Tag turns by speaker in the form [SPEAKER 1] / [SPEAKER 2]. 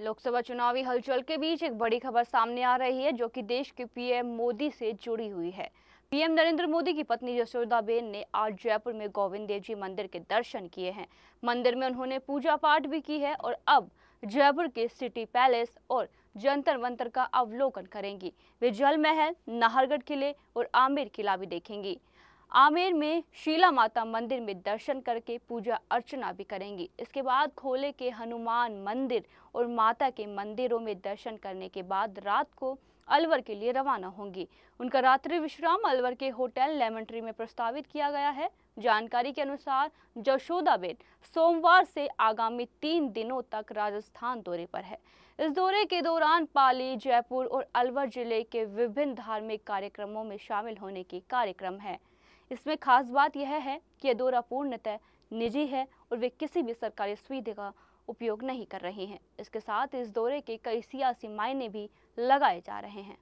[SPEAKER 1] लोकसभा चुनावी हलचल के बीच एक बड़ी खबर सामने आ रही है जो कि देश के पीएम मोदी से जुड़ी हुई है पीएम नरेंद्र मोदी की पत्नी यशोदा बेन ने आज जयपुर में गोविंद देव जी मंदिर के दर्शन किए हैं मंदिर में उन्होंने पूजा पाठ भी की है और अब जयपुर के सिटी पैलेस और जंतर मंतर का अवलोकन करेंगी वे जल महल नाहरगढ़ किले और आमिर किला भी देखेंगी आमेर में शीला माता मंदिर में दर्शन करके पूजा अर्चना भी करेंगी इसके बाद खोले के हनुमान मंदिर और माता के मंदिरों में दर्शन करने के बाद रात को अलवर के लिए रवाना होंगी उनका रात्रि विश्राम अलवर के होटल ट्री में प्रस्तावित किया गया है जानकारी के अनुसार जशोदाबेन सोमवार से आगामी तीन दिनों तक राजस्थान दौरे पर है इस दौरे के दौरान पाली जयपुर और अलवर जिले के विभिन्न धार्मिक कार्यक्रमों में शामिल होने के कार्यक्रम है इसमें खास बात यह है कि ये दौरा पूर्णतः निजी है और वे किसी भी सरकारी सुविधा का उपयोग नहीं कर रहे हैं इसके साथ इस दौरे के कई सियासी मायने भी लगाए जा रहे हैं